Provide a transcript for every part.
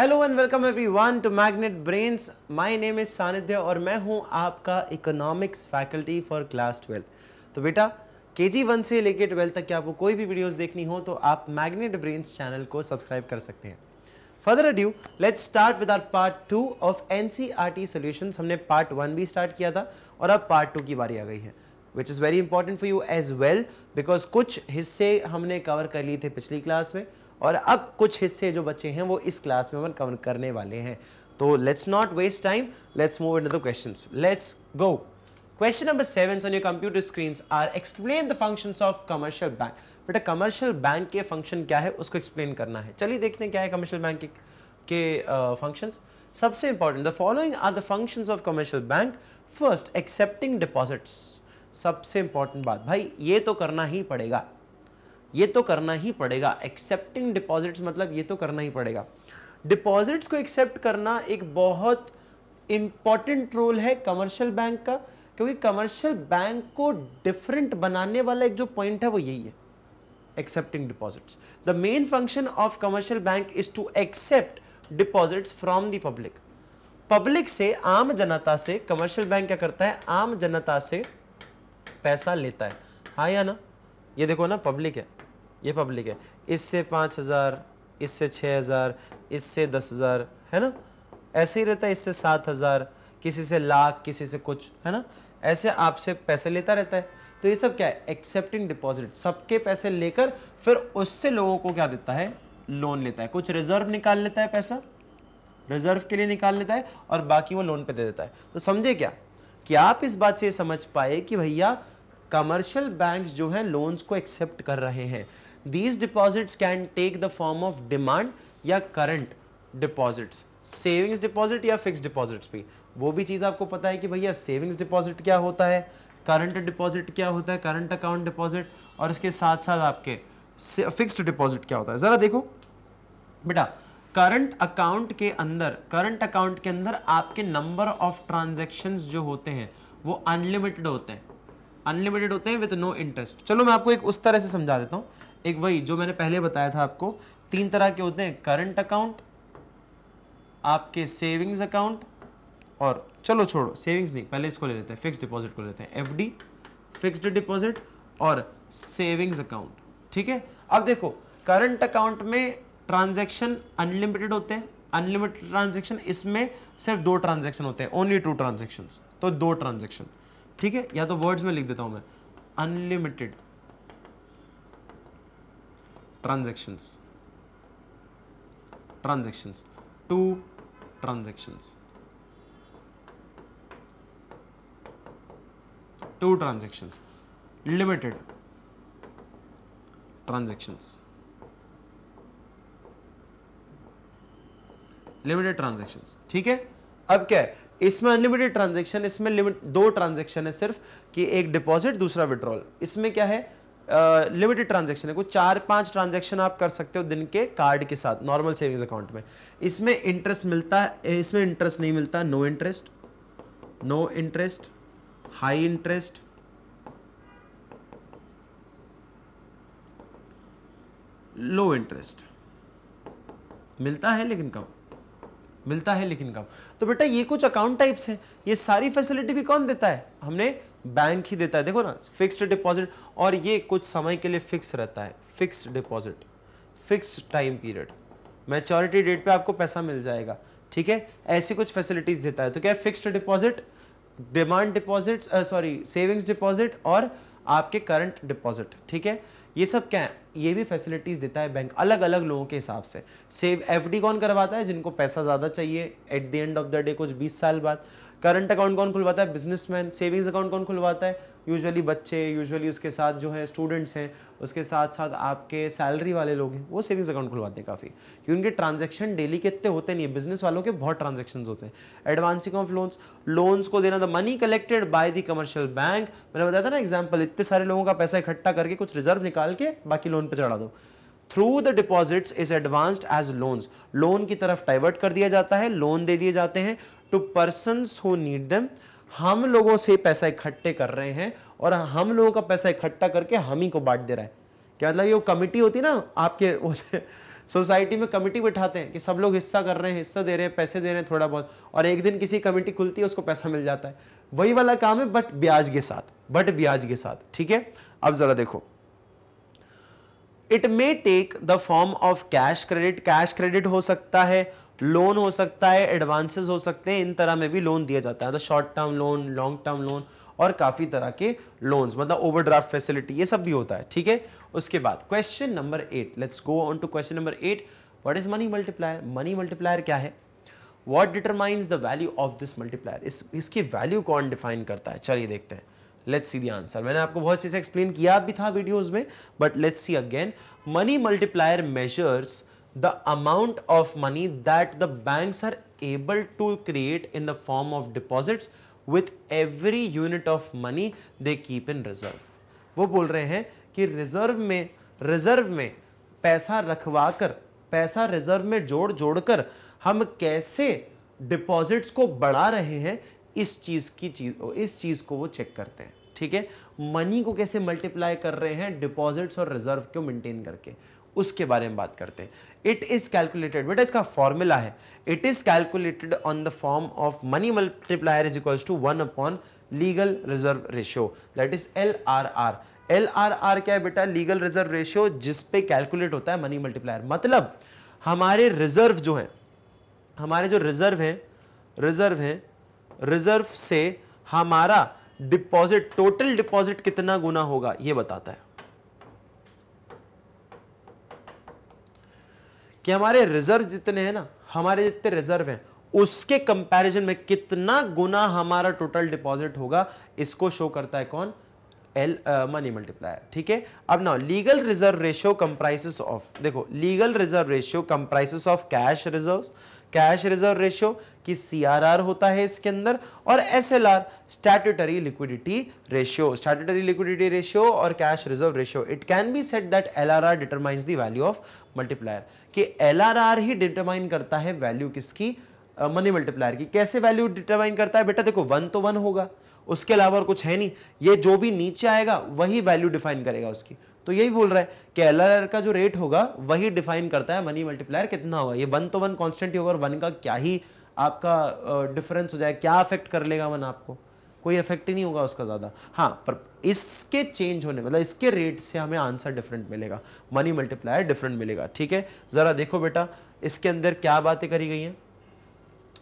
Hello and welcome everyone to magnet brains my name is Sanidhya और मैं हूं आपका economics faculty for class twelfth तो बेटा के जी वन से लेके ट्वेल्थ तक की आपको कोई भी वीडियोस देखनी हो तो आप मैग्नेट ब्रेन्स चैनल को सब्सक्राइब कर सकते हैं further due let's start with our part two of N C R T solution हमने पार्ट वन भी स्टार्ट किया था और अब पार्ट टू की बारी आ गई है which is very important for you as well because कुछ हिस्से हमने कवर कर लिए थे पिछली क्लास में और अब कुछ हिस्से जो बच्चे हैं वो इस क्लास में अपन कवर करने वाले हैं तो let's not waste time let's move in the question let's go question number seven on your computer screen are explain the function of commercial bank बेटा कमर्शियल बैंक के फंक्शन क्या है उसको एक्सप्लेन करना है चलिए देखते हैं क्या है कमर्शियल बैंक के फंक्शन सबसे important the following are the function of commercial bank first accepting deposits सबसे इंपॉर्टेंट बात भाई ये तो करना ही पड़ेगा ये तो करना ही पड़ेगा एक्सेप्टिंग डिपॉजिट्स मतलब ये तो करना ही पड़ेगा डिपॉजिट्स को एक्सेप्ट करना एक बहुत इंपॉर्टेंट रोल है कमर्शियल बैंक का क्योंकि कमर्शियल बैंक को डिफरेंट बनाने वाला एक जो पॉइंट है वो यही है accepting deposits the main function of commercial bank is to accept deposits from the public public से आम जनता से कमर्शियल बैंक क्या करता है आम जनता से पैसा लेता है हाँ या ना ये देखो ना पब्लिक है ये पब्लिक है इससे पाँच हज़ार इससे छः हज़ार इससे दस हज़ार है ना ऐसे ही रहता है इससे सात हज़ार किसी से लाख किसी से कुछ है ना ऐसे आपसे पैसे लेता रहता है तो ये सब क्या है एक्सेप्टिंग डिपॉजिट सबके पैसे लेकर फिर उससे लोगों को क्या देता है लोन लेता है कुछ रिजर्व निकाल लेता है पैसा रिजर्व के लिए निकाल लेता है और बाकी वो लोन पे दे देता है तो समझे क्या कि आप इस बात से समझ पाए कि भैया कमर्शियल बैंक्स जो है लोन्स को एक्सेप्ट कर रहे हैं these deposits can take the form of demand या करंट डिपॉजिट्स सेविंग्स डिपॉजिट या फिक्स डिपॉजिट्स भी वो भी चीज़ आपको पता है कि भैया सेविंग्स डिपॉजिट क्या होता है करंट डिपॉजिट क्या होता है करंट अकाउंट डिपॉजिट और इसके साथ साथ आपके फिक्सड डिपॉजिट क्या होता है ज़रा देखो बेटा करंट अकाउंट के अंदर करंट अकाउंट के अंदर आपके नंबर ऑफ ट्रांजेक्शन्स जो होते हैं वो अनलिमिटेड होते हैं अनलिमिटेड होते हैं विथ नो इंटरेस्ट चलो मैं आपको एक उस तरह से समझा देता हूँ एक वही जो मैंने पहले बताया था आपको तीन तरह के होते हैं करंट अकाउंट आपके सेविंग्स अकाउंट और चलो छोड़ो सेविंग्स नहीं पहले इसको ले लेते हैं फिक्स डिपॉजिट को लेते हैं डी फिक्स्ड डिपॉजिट और सेविंग्स अकाउंट ठीक है अब देखो करंट अकाउंट में ट्रांजेक्शन अनलिमिटेड होते हैं अनलिमिटेड ट्रांजेक्शन इसमें सिर्फ दो ट्रांजेक्शन होते हैं ओनली टू ट्रांजेक्शन तो दो ट्रांजेक्शन ठीक है या तो वर्ड्स में लिख देता हूं मैं unlimited transactions transactions two transactions two transactions limited transactions limited transaction ठीक है अब क्या है इसमें अनलिमिटेड ट्रांजेक्शन इसमें लिमिट दो ट्रांजेक्शन है सिर्फ कि एक डिपॉजिट दूसरा विड्रॉल इसमें क्या है लिमिटेड ट्रांजेक्शन है कुछ चार पांच ट्रांजेक्शन आप कर सकते हो दिन के कार्ड के साथ नॉर्मल सेविंग्स अकाउंट में इसमें इंटरेस्ट मिलता है इसमें इंटरेस्ट नहीं मिलता no interest no interest high interest low interest मिलता है लेकिन कम मिलता है लेकिन कम तो बेटा ये कुछ अकाउंट टाइप्स हैं ये सारी फैसिलिटी भी कौन देता है हमने बैंक ही देता है देखो ना फिक्स्ड डिपॉजिट और ये कुछ समय के लिए फिक्स रहता है fix deposit fix time period maturity date पे आपको पैसा मिल जाएगा ठीक है ऐसी कुछ फैसिलिटीज देता है तो क्या fixed deposit demand deposit sorry savings deposit और आपके करंट डिपॉजिट ठीक है ये सब क्या है ये भी फैसिलिटीज देता है बैंक अलग अलग लोगों के हिसाब से सेव एफडी कौन करवाता है जिनको पैसा ज़्यादा चाहिए at the end of the day कुछ बीस साल बाद करंट अकाउंट कौन खुलवाता है बिजनेसमैन सेविंग्स अकाउंट कौन खुलवाता है यूजुअली बच्चे यूजुअली उसके साथ जो है स्टूडेंट्स हैं उसके साथ साथ आपके सैलरी वाले लोग हैं वो सेविंग्स अकाउंट खुलवाते हैं काफ़ी क्योंकि उनके ट्रांजेक्शन डेली के इतने होते नहीं है बिजनेस वालों के बहुत ट्रांजेक्शन होते हैं एडवांसिंग ऑफ लोन्स लोन्स को देना the money collected by the commercial bank मैंने बताया था ना एग्जाम्पल इतने सारे लोगों का पैसा इकट्ठा करके कुछ रिजर्व निकाल के बाकी लोन पर चढ़ा दो through the deposits is advanced as loans loan की तरफ डाइवर्ट कर दिया जाता है लोन दे दिए जाते हैं टू पर्सन हु नीड दम हम लोगों से पैसा इकट्ठे कर रहे हैं और हम लोगों का पैसा इकट्ठा करके हम ही को बांट दे रहा है क्या मतलब ये कमिटी होती ना आपके सोसाइटी में कमेटी बिठाते हैं कि सब लोग हिस्सा कर रहे हैं हिस्सा दे रहे हैं पैसे दे रहे हैं थोड़ा बहुत और एक दिन किसी कमेटी खुलती है उसको पैसा मिल जाता है वही वाला काम है बट ब्याज के साथ बट ब्याज के साथ ठीक है अब जरा देखो it may take the form of cash credit cash credit हो सकता है लोन हो सकता है एडवांसेस हो सकते हैं इन तरह में भी लोन दिया जाता है तो short term loan long term loan और काफ़ी तरह के लोन्स मतलब ओवरड्राफ्ट फैसिलिटी ये सब भी होता है ठीक है उसके बाद question number eight let's go on to question number eight what is money multiplier money multiplier क्या है what determines the value of this multiplier इस इसकी वैल्यू कौन डिफाइन करता है चलिए देखते हैं लेट्स सी दी आंसर मैंने आपको बहुत चीज़ें एक्सप्लेन किया भी था वीडियोज में but let's see again money multiplier measures the amount of money that the bank are able to create in the form of deposit with every unit of money they keep in reserve वो बोल रहे हैं कि reserve में reserve में पैसा रखवा कर पैसा रिजर्व में जोड़ जोड़ कर हम कैसे डिपॉजिट्स को बढ़ा रहे हैं इस चीज़ की चीज इस चीज़ को वो चेक करते हैं ठीक है मनी को कैसे मल्टीप्लाई कर रहे हैं डिपॉजिट्स और रिजर्व को मेंटेन करके उसके बारे में बात करते हैं इट इज़ कैलकुलेटेड बेटा इसका फॉर्मूला है it is calculated on the form of money multiplier is equals to one upon legal reserve ratio that is L R R L R R क्या है बेटा लीगल रिजर्व रेशियो जिस पे calculate होता है मनी मल्टीप्लायर मतलब हमारे reserve जो है हमारे जो रिजर्व हैं रिजर्व हैं रिजर्व से हमारा डिपॉजिट टोटल डिपॉजिट कितना गुना होगा ये बताता है कि हमारे रिजर्व जितने हैं ना हमारे जितने रिजर्व हैं उसके कंपैरिजन में कितना गुना हमारा टोटल डिपॉजिट होगा इसको शो करता है कौन एल मनी मल्टीप्लायर ठीक है अब ना legal reserve ratio comprises of देखो legal reserve ratio comprises of cash reserve cash reserve ratio की सी होता है इसके अंदर और S L R statutory liquidity ratio statutory liquidity ratio और cash reserve ratio it can be set that L R determines the value of multiplier कि L ही डिटरमाइन करता है वैल्यू किसकी मनी मल्टीप्लायर की कैसे वैल्यू डिटरमाइन करता है बेटा देखो वन तो वन होगा उसके अलावा और कुछ है नहीं ये जो भी नीचे आएगा वही वैल्यू डिफाइन करेगा उसकी तो यही बोल रहा है कि एल का जो रेट होगा वही डिफाइन करता है मनी मल्टीप्लायर कितना होगा ये वन तो वन कॉन्स्टेंट ही होगा और वन का क्या ही आपका डिफरेंस हो जाए क्या अफेक्ट कर लेगा वन आपको कोई इफेक्ट ही नहीं होगा उसका ज़्यादा हाँ पर इसके चेंज होने मतलब इसके रेट से हमें आंसर डिफरेंट मिलेगा मनी मल्टीप्लायर डिफरेंट मिलेगा ठीक है ज़रा देखो बेटा इसके अंदर क्या बातें करी गई हैं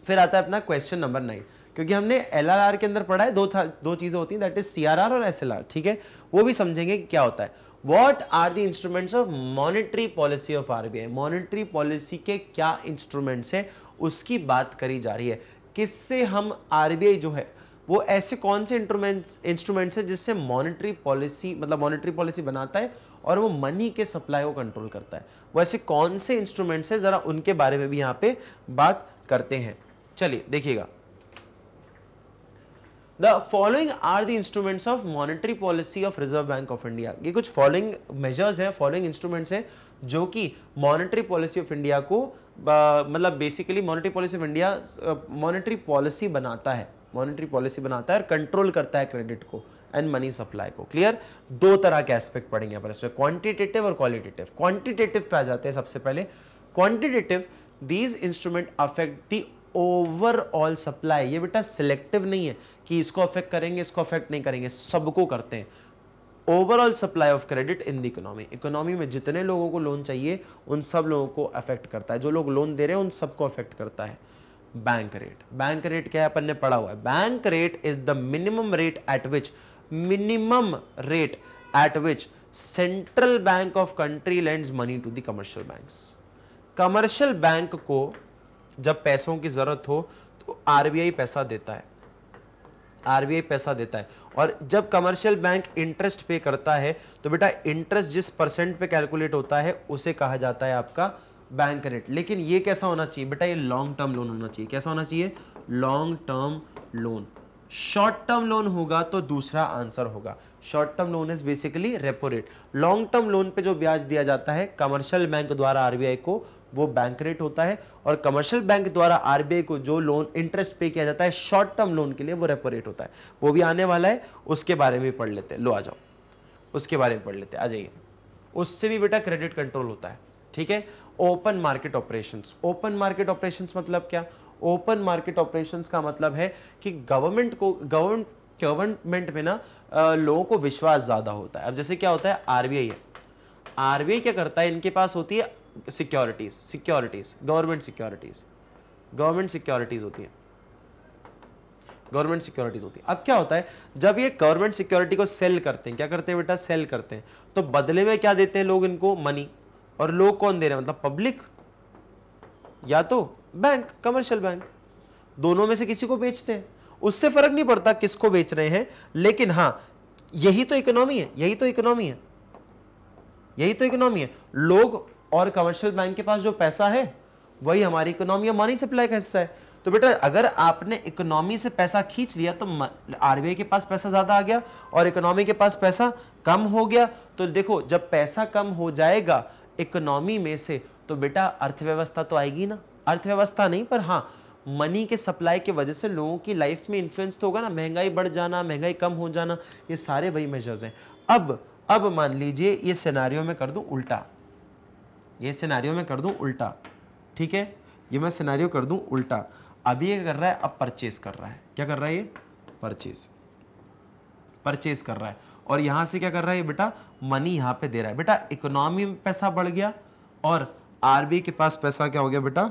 फिर आता है अपना क्वेश्चन नंबर नाइन क्योंकि हमने एल के अंदर पढ़ा है दो था, दो चीज़ें होती हैं दैट इज सी और एस ठीक है वो भी समझेंगे कि क्या होता है what are the instruments of monetary policy of RBI monetary policy के क्या इंस्ट्रूमेंट्स हैं उसकी बात करी जा रही है किससे हम आर जो है वो ऐसे कौन से इंस्ट्रूमेंट्स इंस्ट्रूमेंट्स हैं जिससे मॉनेटरी पॉलिसी मतलब मॉनेटरी पॉलिसी बनाता है और वो मनी के सप्लाई को कंट्रोल करता है वो ऐसे कौन से इंस्ट्रूमेंट्स हैं ज़रा उनके बारे में भी यहाँ पे बात करते हैं चलिए देखिएगा the following are the instruments of monetary policy of reserve bank of India ये कुछ फॉलोइंग मेजर्स हैं फॉलोइंग इंस्ट्रूमेंट्स हैं जो कि मॉनेटरी पॉलिसी ऑफ इंडिया को मतलब basically monetary policy of India monetary policy बनाता है मॉनेटरी पॉलिसी बनाता है और कंट्रोल करता है क्रेडिट को एंड मनी सप्लाई को क्लियर दो तरह के एस्पेक्ट पड़ेंगे पर इसमें क्वांटिटेटिव और क्वालिटेटिव क्वांटिटेटिव पे आ जाते हैं सबसे पहले quantitative these instrument affect the overall supply ये बेटा सिलेक्टिव नहीं है कि इसको अफेक्ट करेंगे इसको अफेक्ट नहीं करेंगे सबको करते हैं overall supply of credit in the economy economy में जितने लोगों को लोन चाहिए उन सब लोगों को अफेक्ट करता है जो लोग लोन दे रहे हैं उन सबको अफेक्ट करता है बैंक रेट बैंक रेट क्या है अपन ने पढ़ा हुआ है bank rate is the minimum rate at which minimum rate at which central bank of country lends money to the commercial banks commercial bank को जब पैसों की जरूरत हो तो आरबीआई पैसा देता है आरबीआई पैसा देता है और जब कमर्शियल बैंक इंटरेस्ट पे करता है तो बेटा इंटरेस्ट जिस परसेंट पे कैलकुलेट होता है उसे कहा जाता है आपका बैंक रेट लेकिन ये कैसा होना चाहिए बेटा ये लॉन्ग टर्म लोन होना चाहिए कैसा होना चाहिए long term loan short term loan होगा तो दूसरा आंसर होगा short term loan is basically repo rate long term loan पे जो ब्याज दिया जाता है कमर्शियल बैंक द्वारा आरबीआई को वो बैंक रेट होता है और कमर्शियल बैंक द्वारा आरबीआई को जो लोन इंटरेस्ट पे किया जाता है शॉर्ट टर्म लोन के लिए वो रेपो रेट होता है वो भी आने वाला है उसके बारे में पढ़ लेते हैं लो आ जाओ उसके बारे में पढ़ लेते हैं आ जाइए उससे भी बेटा क्रेडिट कंट्रोल होता है ठीक है open market operations open market operations मतलब क्या ओपन मार्केट ऑपरेशंस का मतलब है कि गवर्नमेंट को गवर्नमेंट गवर्नमेंट में ना लोगों को विश्वास ज़्यादा होता है अब जैसे क्या होता है आरबीआई है आरबीआई क्या करता है इनके पास होती है securities securities government securities government securities होती है गवर्नमेंट सिक्योरिटीज होती है अब क्या होता है जब ये गवर्नमेंट सिक्योरिटी को सेल करते हैं क्या करते हैं बेटा सेल करते हैं तो बदले में क्या देते हैं लोग इनको मनी और लोग कौन दे रहे हैं मतलब पब्लिक या तो बैंक कमर्शियल बैंक दोनों में से किसी को बेचते हैं उससे फर्क नहीं पड़ता किसको बेच रहे हैं लेकिन हाँ यही तो इकोनॉमी है यही तो इकोनॉमी है यही तो इकोनॉमी है लोग और कमर्शियल बैंक के पास जो पैसा है वही हमारी इकोनॉमी मनी सप्लाई का हिस्सा है तो बेटा अगर आपने इकोनॉमी से पैसा खींच लिया तो आरबीआई के पास पैसा ज़्यादा आ गया और इकोनॉमी के पास पैसा कम हो गया तो देखो जब पैसा कम हो जाएगा इकोनॉमी में से तो बेटा अर्थव्यवस्था तो आएगी ना अर्थव्यवस्था नहीं पर हाँ मनी के सप्लाई के वजह से लोगों की लाइफ में इन्फ्लुएंस तो होगा ना महंगाई बढ़ जाना महंगाई कम हो जाना ये सारे वही मेजर्स हैं अब अब मान लीजिए ये सिनारियों में कर दूँ उल्टा ये सिनारियों में कर दूँ उल्टा ठीक है ये मैं सिनारियों कर दूँ उल्टा अभी ये कर रहा है अब परचेज कर रहा है क्या कर रहा है ये परचेज परचेज कर रहा है और यहां से क्या कर रहा है बेटा मनी यहां पे दे रहा है बेटा इकोनॉमी में पैसा बढ़ गया और आरबीआई के पास पैसा क्या हो गया बेटा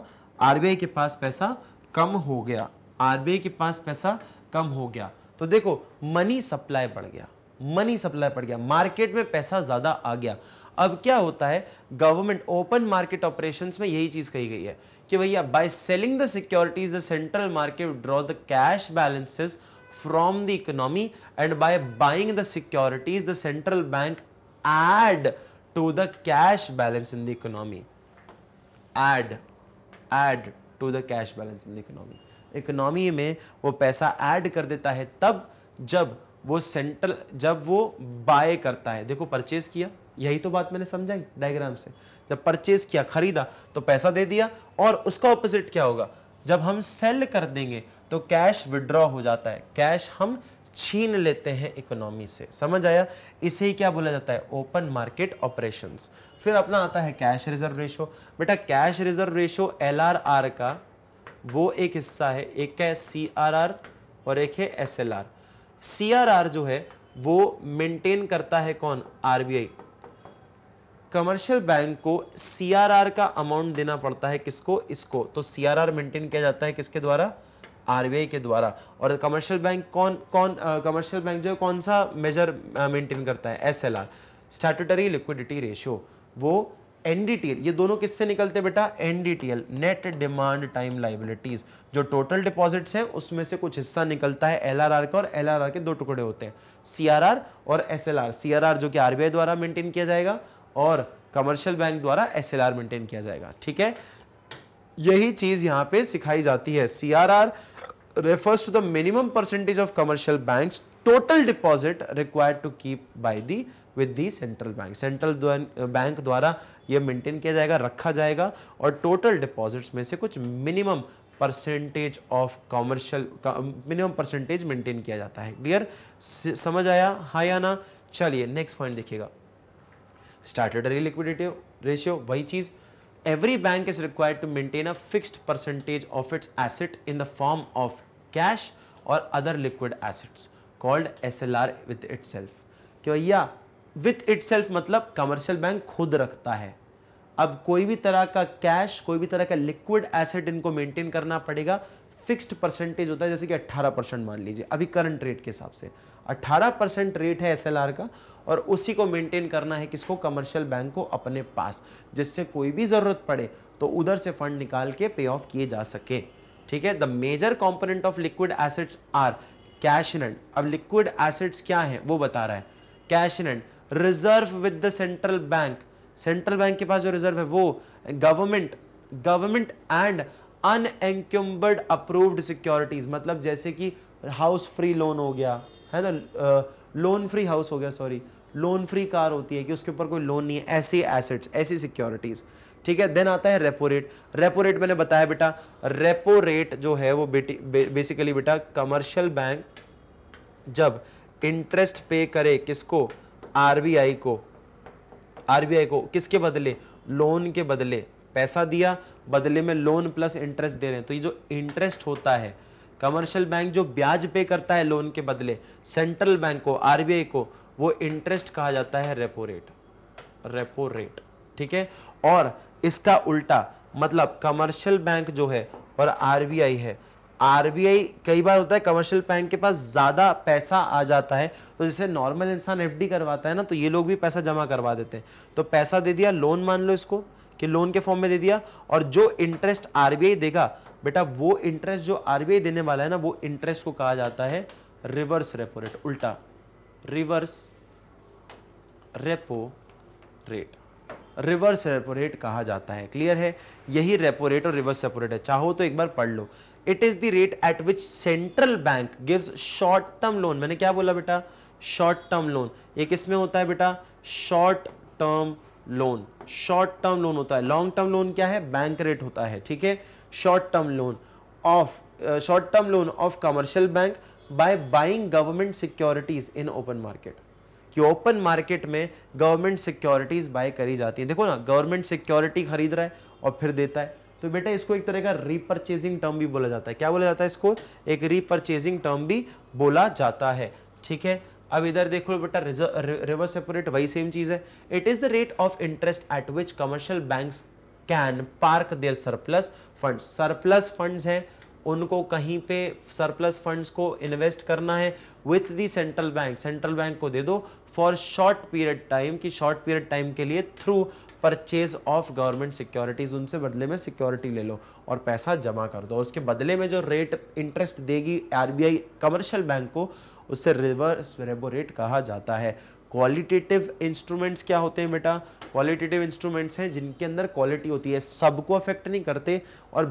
आरबीआई के पास पैसा कम हो गया आरबीआई के पास पैसा कम हो गया तो देखो मनी सप्लाई बढ़ गया मनी सप्लाई बढ़ गया मार्केट में पैसा ज़्यादा आ गया अब क्या होता है गवर्नमेंट ओपन मार्केट ऑपरेशंस में यही चीज़ कही गई है कि भैया by selling the securities the central market draw the cash balances from the economy and by buying the securities the central bank add to the cash balance in the economy add add to the cash balance in the economy economy में वो पैसा add कर देता है तब जब वो central जब वो बाय करता है देखो परचेज किया यही तो बात मैंने समझाई डायग्राम से जब परचेज किया खरीदा तो पैसा दे दिया और उसका ऑपोजिट क्या होगा जब हम सेल कर देंगे तो कैश विड्रॉ हो जाता है कैश हम छीन लेते हैं इकोनॉमी से समझ आया इसे ही क्या बोला जाता है ओपन मार्केट ऑपरेशंस फिर अपना आता है कैश रिजर्व रेशो बेटा कैश रिजर्व रेशो एल का वो एक हिस्सा है एक है सी और एक है एस एल जो है वो मेंटेन करता है कौन आर कमर्शियल बैंक को सीआरआर का अमाउंट देना पड़ता है किसको इसको तो सीआरआर मेंटेन किया जाता है किसके द्वारा आरबीआई के द्वारा और कमर्शियल बैंक कौन कौन कमर्शियल बैंक जो कौन सा मेजर मेंटेन करता है एस एल लिक्विडिटी रेशियो वो एनडीटीएल ये दोनों किससे निकलते हैं बेटा NDTL net demand time liabilities जो टोटल डिपॉजिट्स हैं उसमें से कुछ हिस्सा निकलता है एलआरआर का और एलआरआर के दो टुकड़े होते हैं सीआरआर और एसएलआर सीआरआर जो कि आरबीआई द्वारा मेंटेन किया जाएगा और कमर्शियल बैंक द्वारा एसएलआर मेंटेन किया जाएगा ठीक है यही चीज यहां पे सिखाई जाती है CRR refers to the minimum percentage of commercial banks total deposit required to keep by the with the central bank central uh, bank द्वारा यह maintain किया जाएगा रखा जाएगा और टोटल deposits में से कुछ minimum percentage of commercial minimum percentage maintain किया जाता है क्लियर समझ आया हा या ना चलिए नेक्स्ट पॉइंट देखिएगा स्टैटरी लिक्विडिटी रेशियो वही चीज every bank is required to maintain a fixed percentage of its asset in the form of cash और other liquid assets called S L R with itself क्यों भैया with itself मतलब commercial bank खुद रखता है अब कोई भी तरह का कैश कोई भी तरह का लिक्विड एसेट इनको मेंटेन करना पड़ेगा फिक्स्ड परसेंटेज होता है जैसे कि 18 परसेंट मान लीजिए अभी करंट रेट के हिसाब से 18 परसेंट रेट है एसएलआर का और उसी को मेंटेन करना है किसको कमर्शियल बैंक को अपने पास जिससे कोई भी ज़रूरत पड़े तो उधर से फंड निकाल के पे ऑफ किए जा सके ठीक है the major component of liquid assets are cash in hand अब लिक्विड एसिड्स क्या है वो बता रहा है cash in hand reserve with the central bank central bank के पास जो रिजर्व है वो government government and unencumbered approved securities मतलब जैसे कि हाउस फ्री लोन हो गया है ना लोन फ्री हाउस हो गया सॉरी लोन फ्री कार होती है कि उसके ऊपर कोई लोन नहीं है ऐसे एसेट्स ऐसी सिक्योरिटीज़ ठीक है देन आता है रेपो रेट रेपो रेट मैंने बताया बेटा रेपो रेट जो है वो बेटी बे, बेसिकली बेटा कमर्शियल बैंक जब इंटरेस्ट पे करे किसको आरबीआई को आरबीआई को किसके बदले लोन के बदले पैसा दिया बदले में लोन प्लस इंटरेस्ट दे रहे हैं तो ये जो इंटरेस्ट होता है कमर्शियल बैंक जो ब्याज पे करता है लोन के बदले सेंट्रल बैंक को आरबीआई को वो इंटरेस्ट कहा जाता है रेपो रेट रेपो रेट ठीक है और इसका उल्टा मतलब कमर्शियल बैंक जो है और आरबीआई है आरबीआई कई बार होता है कमर्शियल बैंक के पास ज़्यादा पैसा आ जाता है तो जैसे नॉर्मल इंसान एफडी करवाता है ना तो ये लोग भी पैसा जमा करवा देते हैं तो पैसा दे दिया लोन मान लो इसको कि लोन के फॉर्म में दे दिया और जो इंटरेस्ट आरबीआई देगा बेटा वो इंटरेस्ट जो आरबीआई देने वाला है ना वो इंटरेस्ट को कहा जाता है रिवर्स रेपो रेट उल्टा reverse repo rate reverse repo rate कहा जाता है क्लियर है यही रेपो रेट और रिवर्स रेपो रेट है चाहो तो एक बार पढ़ लो it is the rate at which central bank gives short term loan मैंने क्या बोला बेटा शॉर्ट टर्म लोन ये किस में होता है बेटा short term loan short term loan होता है लॉन्ग टर्म लोन क्या है बैंक रेट होता है ठीक है short term loan of short term loan of commercial bank by buying government securities in open market कि ओपन मार्केट में गवर्नमेंट सिक्योरिटीज़ बाय करी जाती है देखो ना गवर्नमेंट सिक्योरिटी खरीद रहा है और फिर देता है तो बेटा इसको एक तरह का रीपरचेजिंग टर्म भी बोला जाता है क्या बोला जाता है इसको एक रीपरचेजिंग टर्म भी बोला जाता है ठीक है अब इधर देखो बेटा रिवर्स सेपरेट वही सेम चीज़ है it is the rate of interest at which commercial bank can park their surplus fund surplus funds हैं उनको कहीं पे सरप्लस फंड्स को इन्वेस्ट करना है with the central bank central bank को दे दो फॉर शॉर्ट पीरियड टाइम कि शॉर्ट पीरियड टाइम के लिए through purchase of government securities उनसे बदले में सिक्योरिटी ले लो और पैसा जमा कर दो उसके बदले में जो रेट इंटरेस्ट देगी आरबीआई कमर्शियल बैंक को उससे रिवर्स रेपो रेट कहा जाता है क्वालिटेटिव इंस्ट्रूमेंट्स क्या होते हैं बेटा क्वालिटेटिव इंस्ट्रूमेंट्स हैं जिनके अंदर क्वालिटी होती है सबको अफेक्ट नहीं करते और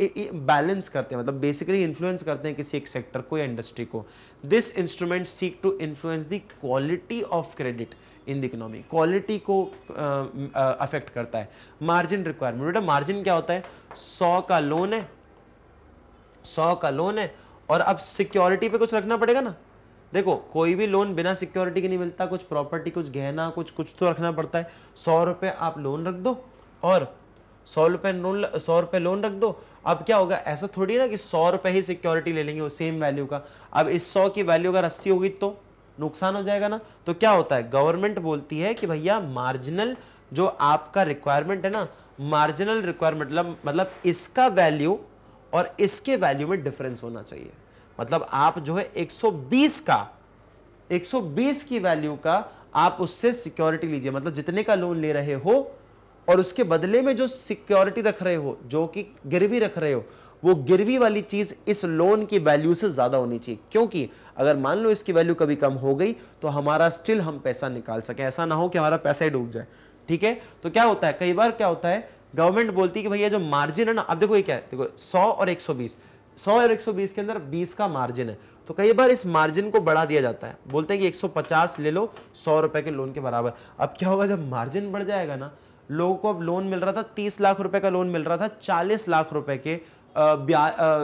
बैलेंस करते हैं मतलब बेसिकली इन्फ्लुएंस करते हैं किसी एक सेक्टर को या इंडस्ट्री को this instrument seek to influence the quality of credit in the economy quality को अफेक्ट करता है मार्जिन रिक्वायरमेंट बेटा मार्जिन क्या होता है सौ का लोन है सौ का लोन है और अब सिक्योरिटी पे कुछ रखना पड़ेगा ना देखो कोई भी लोन बिना सिक्योरिटी के नहीं मिलता कुछ प्रॉपर्टी कुछ गहना कुछ कुछ तो रखना पड़ता है सौ रुपये आप लोन रख दो और सौ रुपये लोन सौ रुपये लोन रख दो अब क्या होगा ऐसा थोड़ी ना कि सौ रुपये ही सिक्योरिटी ले लेंगे वो सेम वैल्यू का अब इस सौ की वैल्यू अगर अस्सी होगी तो नुकसान हो जाएगा ना तो क्या होता है गवर्नमेंट बोलती है कि भैया मार्जिनल जो आपका रिक्वायरमेंट है ना मार्जिनल रिक्वायरमेंट मतलब मतलब इसका वैल्यू और इसके वैल्यू में डिफरेंस होना चाहिए मतलब आप जो है 120 का 120 की वैल्यू का आप उससे सिक्योरिटी लीजिए मतलब जितने का लोन ले रहे हो और उसके बदले में जो सिक्योरिटी रख रहे हो जो कि गिरवी रख रहे हो वो गिरवी वाली चीज इस लोन की वैल्यू से ज्यादा होनी चाहिए क्योंकि अगर मान लो इसकी वैल्यू कभी कम हो गई तो हमारा स्टिल हम पैसा निकाल सके ऐसा ना हो कि हमारा पैसा ही डूब जाए ठीक है तो क्या होता है कई बार क्या होता है गवर्नमेंट बोलती है कि भैया जो मार्जिन है ना अब देखो ये क्या है देखो सौ और एक सौ बीस सौ और एक सौ बीस के अंदर बीस का मार्जिन है तो कई बार इस मार्जिन को बढ़ा दिया जाता है बोलते हैं कि एक सौ पचास ले लो सौ रुपए के लोन के बराबर अब क्या होगा जब मार्जिन बढ़ जाएगा ना लोगों को अब लोन मिल रहा था तीस लाख रुपए का लोन मिल रहा था चालीस लाख रुपए के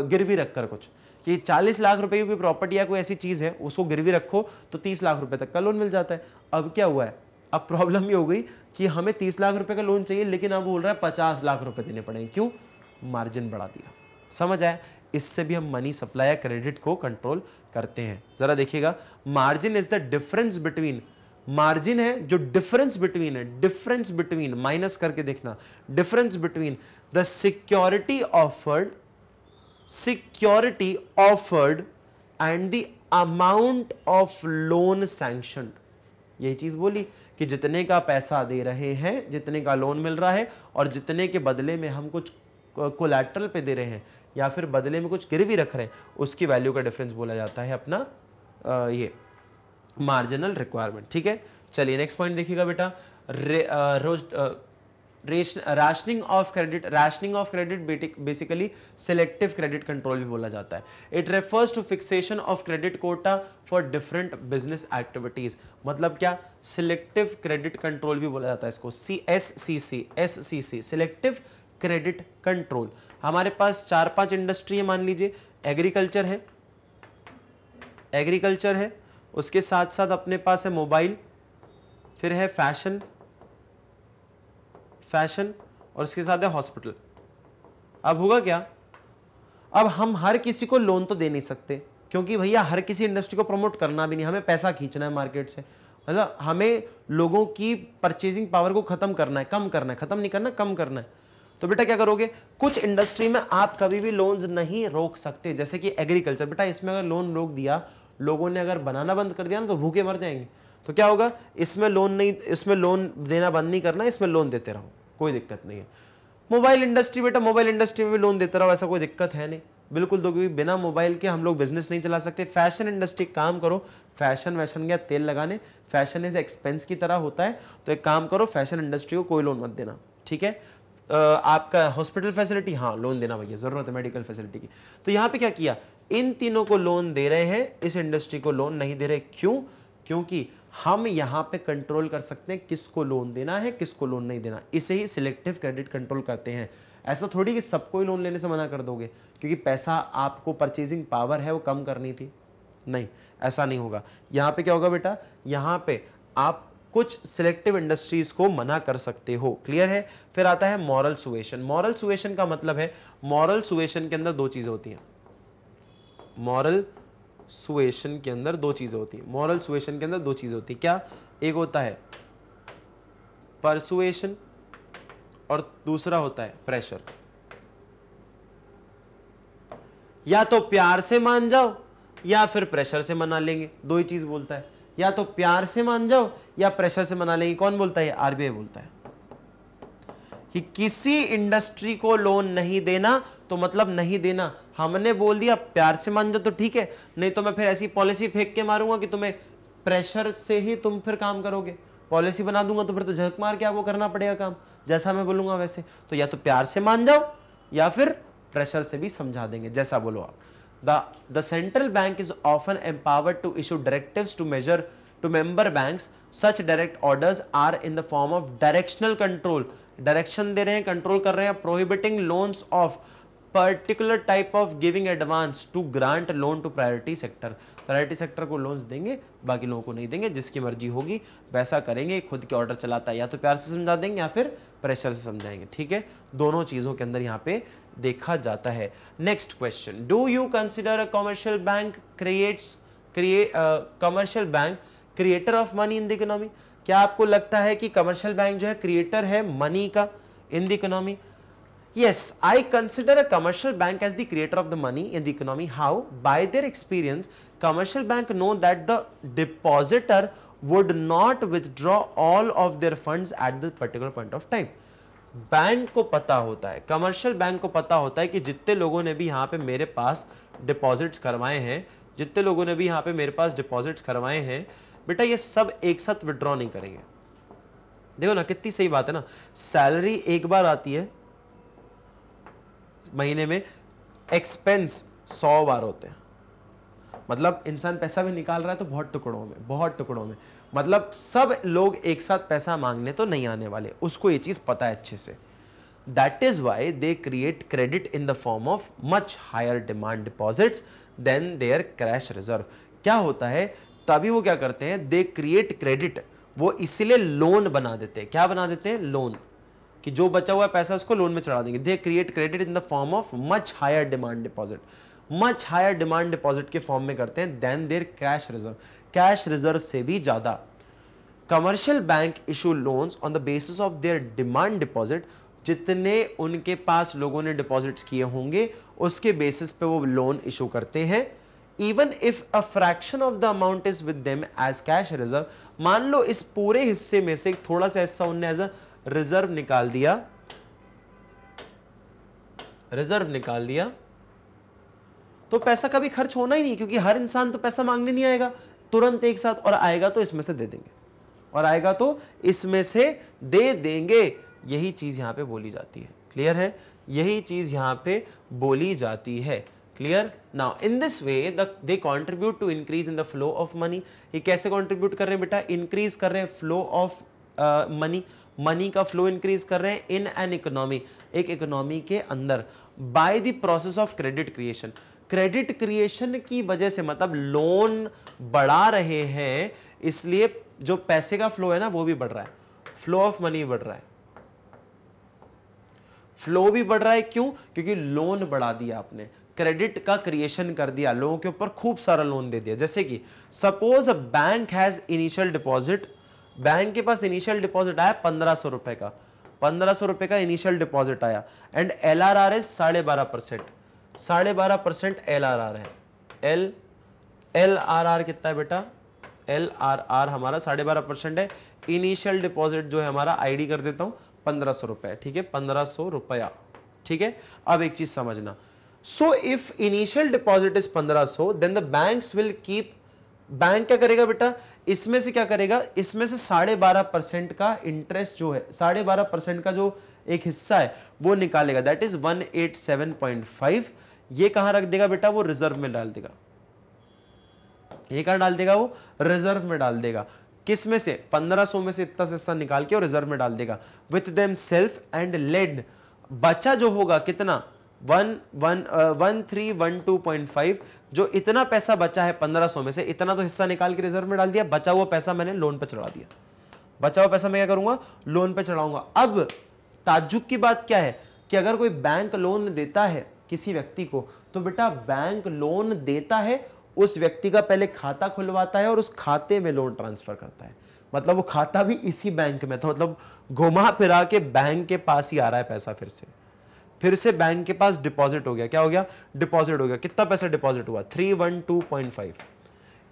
गिरवी रखकर कुछ कि चालीस लाख रुपए की कोई प्रॉपर्टी या कोई ऐसी चीज़ है उसको गिरवी रखो तो तीस लाख रुपए तक का लोन मिल जाता है अब क्या हुआ है अब प्रॉब्लम ये हो गई कि हमें तीस लाख रुपए का लोन चाहिए लेकिन अब बोल रहा है पचास लाख रुपए देने पड़ेंगे क्यों मार्जिन बढ़ा दिया समझ आए इससे भी हम मनी सप्लाई या क्रेडिट को कंट्रोल करते हैं ज़रा देखिएगा margin is the difference between margin है जो डिफरेंस बिटवीन है डिफरेंस बिटवीन माइनस करके देखना difference between the security offered security offered and the amount of loan sanction यही चीज बोली कि जितने का पैसा दे रहे हैं जितने का लोन मिल रहा है और जितने के बदले में हम कुछ कोलैटरल पे दे रहे हैं या फिर बदले में कुछ गिरवी रख रहे हैं उसकी वैल्यू का डिफरेंस बोला जाता है अपना आ, ये मार्जिनल रिक्वायरमेंट ठीक है चलिए नेक्स्ट पॉइंट देखिएगा बेटा रोज rationing of credit rationing of credit basically selective credit control भी बोला जाता है it refers to fixation of credit quota for different business activities मतलब क्या सिलेक्टिव क्रेडिट कंट्रोल भी बोला जाता है इसको C S C C S C C selective credit control हमारे पास चार पांच इंडस्ट्री है मान लीजिए एग्रीकल्चर है एग्रीकल्चर है उसके साथ साथ अपने पास है मोबाइल फिर है फैशन फैशन और उसके साथ है हॉस्पिटल अब होगा क्या अब हम हर किसी को लोन तो दे नहीं सकते क्योंकि भैया हर किसी इंडस्ट्री को प्रमोट करना भी नहीं हमें पैसा खींचना है मार्केट से मतलब हमें लोगों की परचेजिंग पावर को खत्म करना है कम करना है खत्म नहीं करना कम करना है तो बेटा क्या करोगे कुछ इंडस्ट्री में आप कभी भी लोन्स नहीं रोक सकते जैसे कि एग्रीकल्चर बेटा इसमें अगर लोन रोक दिया लोगों ने अगर बनाना बंद कर दिया ना तो भूखे मर जाएंगे तो क्या होगा इसमें लोन नहीं इसमें लोन देना बंद नहीं करना इसमें लोन देते रहो कोई दिक्कत नहीं है मोबाइल इंडस्ट्री बेटा मोबाइल इंडस्ट्री में भी लोन देते रहो ऐसा कोई दिक्कत है नहीं बिल्कुल दो तो क्योंकि बिना मोबाइल के हम लोग बिजनेस नहीं चला सकते फैशन इंडस्ट्री काम करो फैशन वैशन गया तेल लगाने फैशन इज एक्सपेंस की तरह होता है तो एक काम करो फैशन इंडस्ट्री को कोई लोन मत देना ठीक है आपका हॉस्पिटल फैसिलिटी हाँ लोन देना भैया ज़रूरत है मेडिकल फैसिलिटी की तो यहाँ पे क्या किया इन तीनों को लोन दे रहे हैं इस इंडस्ट्री को लोन नहीं दे रहे क्यों क्योंकि हम यहां पे कंट्रोल कर सकते हैं किसको लोन देना है किसको लोन नहीं देना इसे ही सिलेक्टिव क्रेडिट कंट्रोल करते हैं ऐसा थोड़ी कि सबको ही लोन लेने से मना कर दोगे क्योंकि पैसा आपको परचेजिंग पावर है वो कम करनी थी नहीं ऐसा नहीं होगा यहां पे क्या होगा बेटा यहां पे आप कुछ सिलेक्टिव इंडस्ट्रीज को मना कर सकते हो क्लियर है फिर आता है मॉरल सुवेशन मॉरल सुवेशन का मतलब है मॉरल सुवेशन के अंदर दो चीज़ें होती हैं मॉरल सुएशन के अंदर दो चीज़ें होती है मॉरल सुएशन के अंदर दो चीज़ें होती है क्या एक होता है परसुएशन और दूसरा होता है प्रेशर या तो प्यार से मान जाओ या फिर प्रेशर से मना लेंगे दो ही चीज़ बोलता है या तो प्यार से मान जाओ या प्रेशर से मना लेंगे कौन बोलता है आरबीआई बोलता है कि किसी इंडस्ट्री को लोन नहीं देना तो मतलब नहीं देना हमने बोल दिया प्यार से मान जाओ तो ठीक है नहीं तो मैं फिर ऐसी पॉलिसी फेंक के मारूंगा कि तुम्हें प्रेशर से ही तुम फिर काम करोगे पॉलिसी बना दूंगा तो फिर तो झक मार के आपको करना पड़ेगा काम जैसा मैं बोलूंगा वैसे तो या तो प्यार से मान जाओ या फिर प्रेशर से भी समझा देंगे जैसा बोलो आप the central bank is often empowered to issue directive to major to member bank such direct direct are in the form of directional control direction दे रहे हैं कंट्रोल कर रहे हैं prohibiting loans of particular type of giving advance to grant loan to priority sector priority sector को loans देंगे बाकी लोगों को नहीं देंगे जिसकी मर्जी होगी वैसा करेंगे खुद के ऑर्डर चलाता है या तो प्यार से समझा देंगे या फिर प्रेशर से समझाएंगे ठीक है दोनों चीज़ों के अंदर यहाँ पे देखा जाता है next question do you consider a commercial bank creates create commercial bank creator of money in the economy क्या आपको लगता है कि कमर्शियल बैंक जो है क्रिएटर है मनी का in the economy Yes, I consider a commercial bank as the creator of the money in the economy. How? By their experience, commercial bank know that the depositor would not withdraw all of their funds at the particular point of time. Bank को पता होता है commercial bank को पता होता है कि जितने लोगों ने भी यहाँ पे मेरे पास डिपॉजिट्स करवाए हैं जितने लोगों ने भी यहाँ पे मेरे पास डिपॉजिट्स करवाए हैं बेटा ये सब एक साथ विड्रॉ नहीं करेंगे देखो ना कितनी सही बात है ना सैलरी एक बार आती है महीने में एक्सपेंस सौ बार होते हैं मतलब इंसान पैसा भी निकाल रहा है तो बहुत टुकड़ों में बहुत टुकड़ों में मतलब सब लोग एक साथ पैसा मांगने तो नहीं आने वाले उसको ये चीज़ पता है अच्छे से that is why they create credit in the form of much higher demand deposits than their cash reserve क्या होता है तभी वो क्या करते हैं दे क्रिएट क्रेडिट वो इसलिए लोन बना देते हैं क्या बना देते हैं लोन कि जो बचा हुआ पैसा उसको लोन में चढ़ा देंगे they create credit in the form of much higher demand deposit much higher demand deposit के फॉर्म में करते हैं than their cash reserve cash reserve से भी ज़्यादा commercial bank issue loans on the basis of their demand deposit जितने उनके पास लोगों ने डिपॉजिट्स किए होंगे उसके बेसिस पे वो लोन इशू करते हैं even if a fraction of the amount is with them as cash reserve मान लो इस पूरे हिस्से में से थोड़ा सा हिस्सा उनने एज अ रिजर्व निकाल दिया रिजर्व निकाल दिया तो पैसा कभी खर्च होना ही नहीं क्योंकि हर इंसान तो पैसा मांगने नहीं आएगा तुरंत एक साथ और आएगा तो इसमें से दे देंगे और आएगा तो इसमें से दे देंगे यही चीज यहां पे बोली जाती है क्लियर है यही चीज यहां पे बोली जाती है clear now in this way they contribute to increase in the flow of money ये कैसे कॉन्ट्रीब्यूट कर रहे हैं बेटा इंक्रीज कर रहे हैं flow of money uh, money का फ्लो इंक्रीज कर रहे हैं इन एन इकोनॉमी एक इकोनॉमी के अंदर by the process of credit creation credit creation की वजह से मतलब लोन बढ़ा रहे हैं इसलिए जो पैसे का फ्लो है ना वो भी बढ़ रहा है फ्लो ऑफ मनी बढ़ रहा है फ्लो भी बढ़ रहा है क्यों क्योंकि लोन बढ़ा दिया आपने क्रेडिट का क्रिएशन कर दिया लोगों के ऊपर खूब सारा लोन दे दिया जैसे कि suppose bank has initial deposit bank के पास इनिशियल डिपॉजिट आया पंद्रह सौ रुपए का पंद्रह सौ रुपए का इनिशियल डिपॉजिट आया एंड एल आर आर है साढ़े बारह परसेंट साढ़े बारह परसेंट एल आर आर है एल एल आर आर कितना है बेटा एल आर आर हमारा साढ़े बारह परसेंट है इनिशियल डिपॉजिट जो है हमारा आईडी कर देता हूँ पंद्रह सौ रुपए ठीक है पंद्रह सौ रुपया ठीक है अब एक चीज समझना so if initial deposit is पंद्रह so then the banks will keep bank क्या करेगा बेटा इसमें से क्या करेगा इसमें से साढ़े बारह परसेंट का इंटरेस्ट जो है साढ़े बारह परसेंट का जो एक हिस्सा है वो निकालेगा that is one eight seven point five ये कहां रख देगा बेटा वो रिजर्व में डाल देगा ये कहां डाल देगा वो रिजर्व में डाल देगा किस में से सौ में से इतना हिस्सा निकाल के और रिजर्व में डाल देगा with them self and lend बचा जो होगा कितना one one one three one two point five जो इतना पैसा बचा है पंद्रह सौ में से इतना तो हिस्सा निकाल के रिजर्व में डाल दिया बचा हुआ पैसा मैंने लोन पे चढ़ा दिया बचा हुआ पैसा मैं क्या करूंगा लोन पे चढ़ाऊंगा अब ताजुक की बात क्या है कि अगर कोई बैंक लोन देता है किसी व्यक्ति को तो बेटा बैंक लोन देता है उस व्यक्ति का पहले खाता खुलवाता है और उस खाते में लोन ट्रांसफर करता है मतलब वो खाता भी इसी बैंक में था तो मतलब घुमा फिरा के बैंक के पास ही आ रहा है पैसा फिर से फिर से बैंक के पास डिपॉजिट हो गया क्या हो गया डिपॉजिट हो गया कितना पैसा डिपॉजिट हुआ three one two point five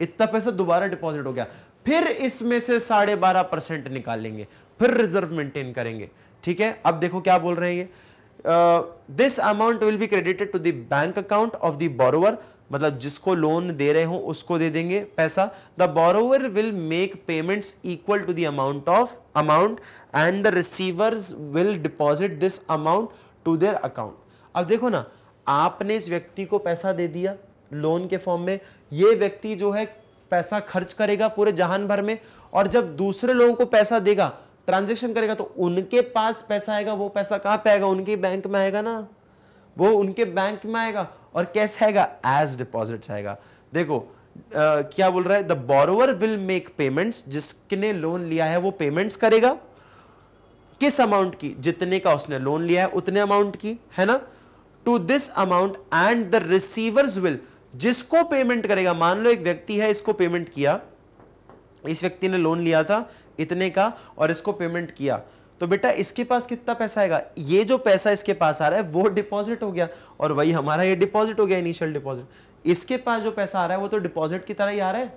इतना पैसा दोबारा डिपॉजिट हो गया फिर इसमें से साढ़े बारह परसेंट निकालेंगे फिर रिजर्व मेंटेन करेंगे ठीक है अब देखो क्या बोल रहे हैं ये this amount will be credited to the bank account of the borrower मतलब जिसको लोन दे रहे हो उसको दे देंगे पैसा the borrower will make payments equal to the amount of amount and the receivers will deposit this amount to their account अब देखो ना आपने इस व्यक्ति को पैसा दे दिया लोन के फॉर्म में ये व्यक्ति जो है पैसा खर्च करेगा पूरे जहान भर में और जब दूसरे लोगों को पैसा देगा ट्रांजेक्शन करेगा तो उनके पास पैसा आएगा वो पैसा कहाँ पे आएगा उनके बैंक में आएगा ना वो उनके बैंक में आएगा और कैसे आएगा एज डिपॉजिट आएगा देखो आ, क्या बोल रहा है the borrower will make payments जिसने लोन लिया है वो पेमेंट्स करेगा किस अमाउंट की जितने का उसने लोन लिया है उतने अमाउंट की है ना to this amount and the receivers will जिसको पेमेंट करेगा मान लो एक व्यक्ति है इसको पेमेंट किया इस व्यक्ति ने लोन लिया था इतने का और इसको पेमेंट किया तो बेटा इसके पास कितना पैसा आएगा ये जो पैसा इसके पास आ रहा है वो डिपॉजिट हो गया और वही हमारा ये डिपॉजिट हो गया इनिशियल डिपॉजिट इसके पास जो पैसा आ रहा है वो तो डिपॉजिट की तरह ही आ रहा है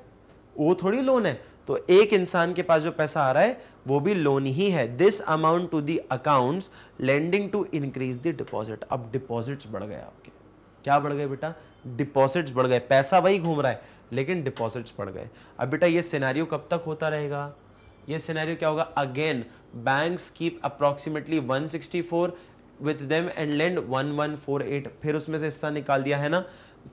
वो थोड़ी लोन है तो एक इंसान के पास जो पैसा आ रहा है वो भी लोन ही है this amount to the accounts lending to increase the deposit अब डिपॉजिट्स बढ़ गए आपके क्या बढ़ गए बेटा डिपॉजिट्स बढ़ गए पैसा वही घूम रहा है लेकिन डिपॉजिट्स बढ़ गए अब बेटा ये सिनेरियो कब तक होता रहेगा ये सिनेरियो क्या होगा again banks keep approximately 164 with them and lend 1148 फिर उसमें से हिस्सा निकाल दिया है ना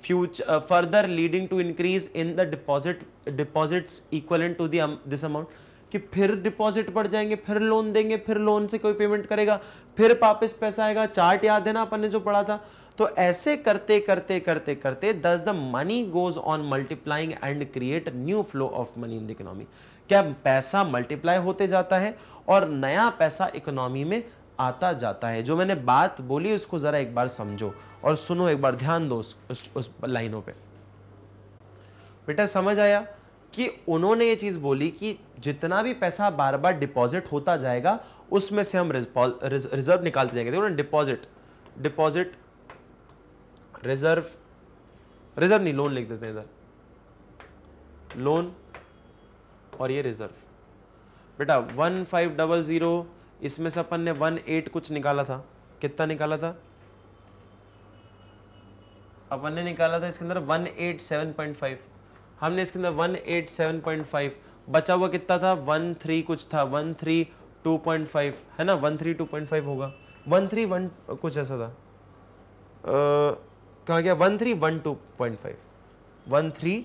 future uh, further leading to increase in the deposit deposits equivalent to the um, this amount कि फिर डिपॉजिट बढ़ जाएंगे फिर लोन देंगे फिर लोन से कोई पेमेंट करेगा फिर वापस पैसा आएगा चार्ट याद है ना अपन ने जो पढ़ा था तो ऐसे करते करते करते करते thus the money goes on multiplying and create new flow of money in the economy क्या पैसा मल्टीप्लाई होते जाता है और नया पैसा इकोनॉमी में आता जाता है जो मैंने बात बोली उसको ज़रा एक बार समझो और सुनो एक बार ध्यान दो उस, उस, उस लाइनों पे बेटा समझ आया कि उन्होंने ये चीज़ बोली कि जितना भी पैसा बार बार डिपॉजिट होता जाएगा उसमें से हम रिज, रिजर्व निकालते जाएंगे देखो ना डिपॉजिट डिपॉजिट रिजर्व रिजर्व नहीं लोन लिख देते हैं इधर लोन और ये रिजर्व बेटा वन फाइव डबल ज़ीरो इसमें से अपन ने वन एट कुछ निकाला था कितना निकाला था अपन ने निकाला था इसके अंदर one eight seven point five हमने इसके अंदर one eight seven point five बचा हुआ कितना था वन थ्री कुछ था one three two point five है ना one three two point five होगा वन थ्री वन कुछ ऐसा था कहा गया one three one two point five one three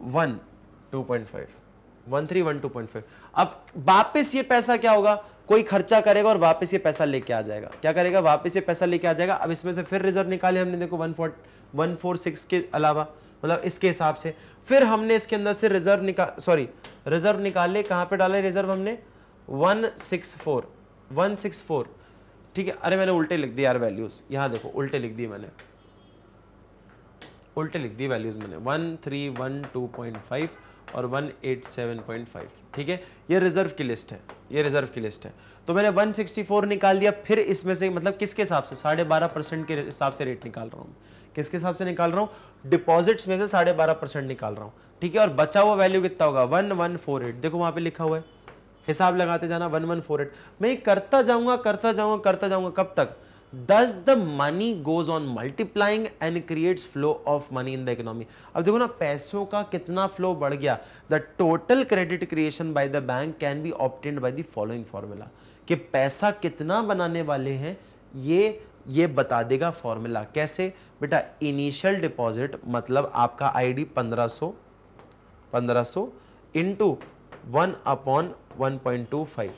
one two point five one three one two point five अब वापस ये पैसा क्या होगा कोई खर्चा करेगा और वापस ये पैसा लेके आ जाएगा क्या करेगा वापस ये पैसा लेके आ जाएगा अब इसमें से फिर रिजर्व निकाले हमने देखो one four one four six के अलावा मतलब इसके हिसाब से फिर हमने इसके अंदर से रिजर्व निकाल सॉरी रिजर्व निकाले कहाँ पे डाले रिजर्व हमने one six four one six four ठीक है अरे मैंने उल्टे लिख दिए यार वैल्यूज़ यहाँ देखो उल्टे लिख दिए मैंने उल्टे लिख दिए वैल्यूज़ मैंने one three one two point five और 187.5 ठीक है ये रिजर्व की लिस्ट है ये रिजर्व की लिस्ट है तो मैंने 164 निकाल दिया फिर इसमें से मतलब किसके हिसाब से साढ़े बारह परसेंट के हिसाब से रेट निकाल रहा हूँ किसके हिसाब से निकाल रहा हूँ डिपॉजिट्स में से साढ़े बारह परसेंट निकाल रहा हूँ ठीक है और बचा हुआ वैल्यू कितना होगा वन वन फोर एट देखो वहाँ पर लिखा हुआ है हिसाब लगाते जाना वन वन फोर एट मैं करता जाऊँगा करता जाऊँगा करता जाऊँगा कब तक does the money goes on multiplying and creates flow of money in the economy अब देखो ना पैसों का कितना फ्लो बढ़ गया the total credit creation by the bank can be obtained by the following formula कि पैसा कितना बनाने वाले हैं ये ये बता देगा फॉर्मूला कैसे बेटा इनिशियल डिपॉजिट मतलब आपका आईडी 1500 1500 इनटू 1 अपॉन 1.25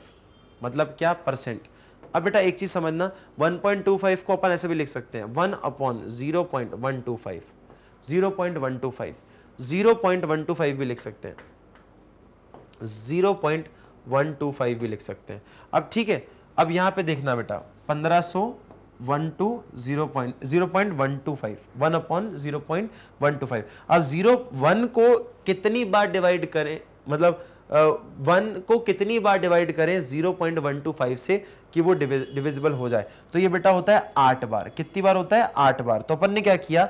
मतलब क्या परसेंट अब बेटा एक चीज समझना 1.25 को अपन ऐसे भी लिख सकते हैं 1 अपॉन 0.125 0.125 0.125 भी लिख सकते हैं 0.125 भी लिख सकते हैं अब ठीक है अब यहां पे देखना बेटा 1500 one two zero point zero point one two five one upon zero point one two five अब जीरो वन को कितनी बार डिवाइड करें मतलब वन को कितनी बार डिवाइड करें 0.125 से कि वो डिविजिबल हो जाए तो ये बेटा होता है आठ बार कितनी बार होता है आठ बार तो अपन ने क्या किया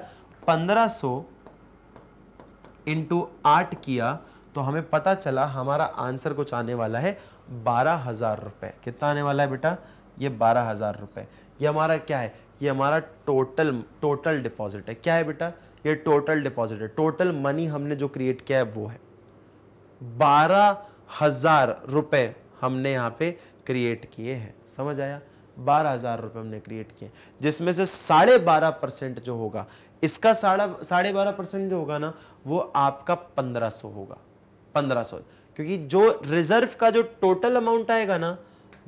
1500 सो इंटू आठ किया तो हमें पता चला हमारा आंसर कुछ आने वाला है बारह हज़ार रुपये कितना आने वाला है बेटा ये बारह हज़ार रुपये ये हमारा क्या है ये हमारा टोटल टोटल डिपॉजिट है क्या है बेटा ये टोटल डिपॉजिट है टोटल मनी हमने जो क्रिएट किया है वो है बारह हजार रुपये हमने यहाँ पे क्रिएट किए हैं समझ आया बारह हजार रुपये हमने क्रिएट किए जिसमें से साढ़े बारह परसेंट जो होगा इसका साढ़ा साढ़े बारह परसेंट जो होगा ना वो आपका पंद्रह सौ होगा पंद्रह सौ क्योंकि जो रिजर्व का जो टोटल अमाउंट आएगा ना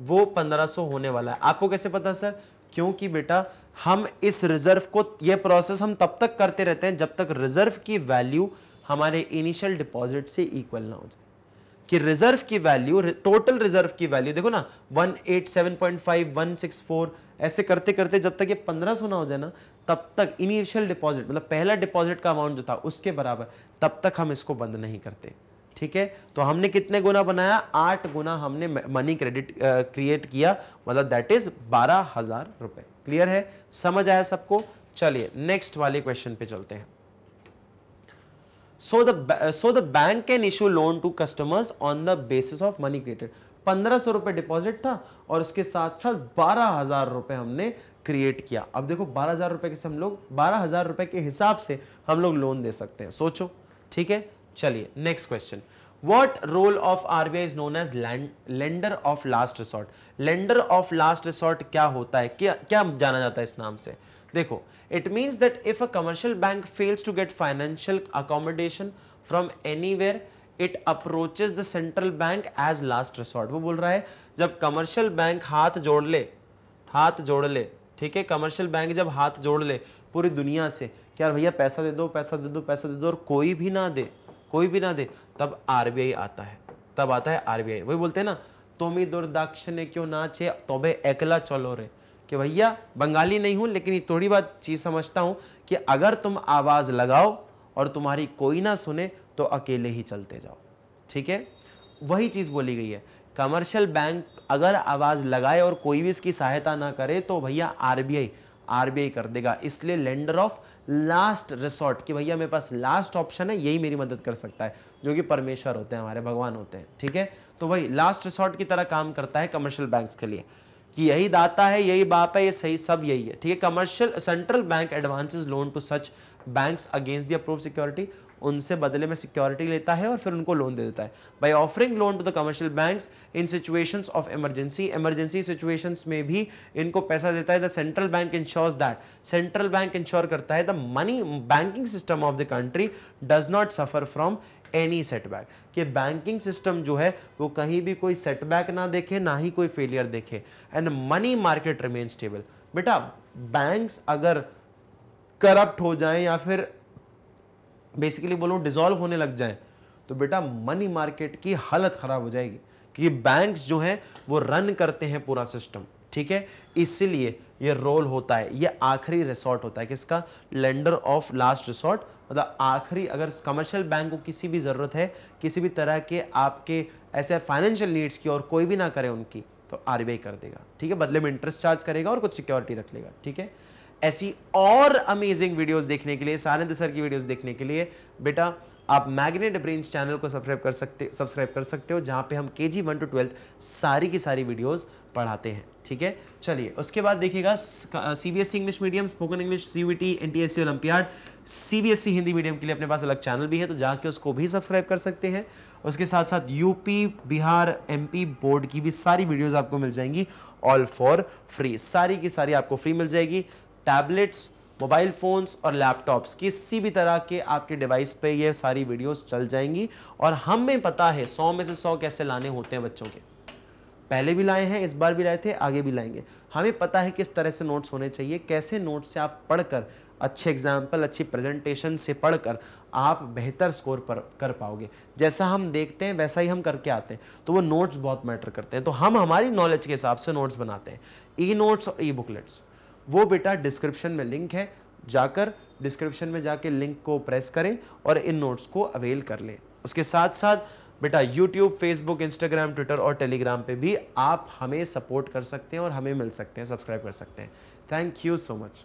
वो पंद्रह सौ होने वाला है आपको कैसे पता सर क्योंकि बेटा हम इस रिजर्व को ये प्रोसेस हम तब तक करते रहते हैं जब तक रिजर्व की वैल्यू हमारे इनिशियल डिपॉजिट से इक्वल ना हो जाए कि रिजर्व की वैल्यू टोटल रिजर्व की वैल्यू देखो ना 187.5 164 ऐसे करते करते जब तक ये 1500 ना हो जाए ना तब तक इनिशियल डिपॉजिट मतलब पहला डिपॉजिट का अमाउंट जो था उसके बराबर तब तक हम इसको बंद नहीं करते ठीक है तो हमने कितने गुना बनाया आठ गुना हमने मनी क्रेडिट क्रिएट किया मतलब दैट इज बारह हजार रुपए क्लियर है समझ आया सबको चलिए नेक्स्ट वाले क्वेश्चन पे चलते हैं so the uh, so the bank can issue loan to customers on the basis of money created पंद्रह सौ रुपए डिपॉजिट था और उसके साथ साथ बारह हजार रुपए हमने क्रिएट किया अब देखो बारह हजार रुपए से हम लोग बारह हजार रुपए के हिसाब से हम लोग लोन दे सकते हैं सोचो ठीक है चलिए next question what role of RBI is known as lender of last resort lender of last resort क्या होता है क्या क्या जाना जाता है इस नाम से देखो it means that if a commercial bank fails to get financial accommodation from where it approaches the central bank as last resort वो बोल रहा है जब कमर्शियल बैंक हाथ जोड़ ले हाथ जोड़ ले ठीक है कमर्शियल बैंक जब हाथ जोड़ ले पूरी दुनिया से कि यार भैया पैसा दे दो पैसा दे दो पैसा दे दो और कोई भी ना दे कोई भी ना दे तब आरबीआई आता है तब आता है आरबीआई वही बोलते हैं ना तुम्हें दुर्दाक्ष ने क्यों नाचे भे एकला चलो रे कि भैया बंगाली नहीं हूँ लेकिन ये थोड़ी बात चीज़ समझता हूँ कि अगर तुम आवाज़ लगाओ और तुम्हारी कोई ना सुने तो अकेले ही चलते जाओ ठीक है वही चीज़ बोली गई है कमर्शियल बैंक अगर आवाज़ लगाए और कोई भी इसकी सहायता ना करे तो भैया आरबीआई आरबीआई कर देगा इसलिए लेंडर ऑफ लास्ट रिसोर्ट कि भैया मेरे पास लास्ट ऑप्शन है यही मेरी मदद कर सकता है जो कि परमेश्वर होते हैं हमारे भगवान होते हैं ठीक है तो वही लास्ट रिसोर्ट की तरह काम करता है कमर्शियल बैंक्स के लिए कि यही दाता है यही बाप है ये सही सब यही है ठीक है commercial central bank advances loan to such banks against the approve security उनसे बदले में सिक्योरिटी लेता है और फिर उनको लोन दे देता है by offering loan to the commercial banks in situations of emergency emergency situations में भी इनको पैसा देता है the central bank insures that central bank insure करता है the money banking system of the country does not suffer from any setback कि banking system जो है वो कहीं भी कोई सेटबैक ना देखे ना ही कोई फेलियर देखे and money market remain stable बेटा बैंक्स अगर करप्ट हो जाए या फिर बेसिकली बोलो डिजोल्व होने लग जाए तो बेटा मनी मार्केट की हालत ख़राब हो जाएगी क्योंकि बैंक्स जो हैं वो रन करते हैं पूरा सिस्टम ठीक है इसलिए ये रोल होता है ये आखिरी रिसोर्ट होता है किसका लेंडर ऑफ लास्ट रिसोर्ट मतलब आखिरी अगर कमर्शियल बैंक को किसी भी ज़रूरत है किसी भी तरह के आपके ऐसे फाइनेंशियल नीड्स की और कोई भी ना करे उनकी तो आर कर देगा ठीक है बदले में इंटरेस्ट चार्ज करेगा और कुछ सिक्योरिटी रख लेगा ठीक है ऐसी और अमेजिंग वीडियोस देखने के लिए सानंद सर की वीडियोस देखने के लिए बेटा आप मैग्नेट ब्रेन चैनल को सब्सक्राइब कर सकते सब्सक्राइब कर सकते हो जहाँ पे हम के जी वन टू ट्वेल्थ सारी की सारी वीडियोज़ पढ़ाते हैं ठीक है चलिए उसके बाद देखिएगा C B S E English medium spoken English C V T N T S C olympiad C B S E Hindi medium के लिए अपने पास अलग चैनल भी है तो जाके उसको भी सब्सक्राइब कर सकते हैं उसके साथ साथ यूपी बिहार एमपी बोर्ड की भी सारी वीडियोस आपको मिल जाएंगी ऑल फॉर फ्री सारी की सारी आपको फ्री मिल जाएगी टैबलेट्स मोबाइल फ़ोन्स और लैपटॉप्स किसी भी तरह के आपके डिवाइस पे ये सारी वीडियोस चल जाएंगी और हमें पता है सौ में से सौ कैसे लाने होते हैं बच्चों के पहले भी लाए हैं इस बार भी लाए थे आगे भी लाएंगे हमें पता है किस तरह से नोट्स होने चाहिए कैसे नोट्स से आप पढ़कर अच्छे एग्जाम्पल अच्छी प्रेजेंटेशन से पढ़कर आप बेहतर स्कोर पर कर पाओगे जैसा हम देखते हैं वैसा ही हम करके आते हैं तो वो नोट्स बहुत मैटर करते हैं तो हम हमारी नॉलेज के हिसाब से नोट्स बनाते हैं ई नोट्स और ई बुकलेट्स वो बेटा डिस्क्रिप्शन में लिंक है जाकर डिस्क्रिप्शन में जाके लिंक को प्रेस करें और इन नोट्स को अवेल कर लें उसके साथ साथ बेटा यूट्यूब फेसबुक इंस्टाग्राम ट्विटर और टेलीग्राम पे भी आप हमें सपोर्ट कर सकते हैं और हमें मिल सकते हैं सब्सक्राइब कर सकते हैं थैंक यू सो मच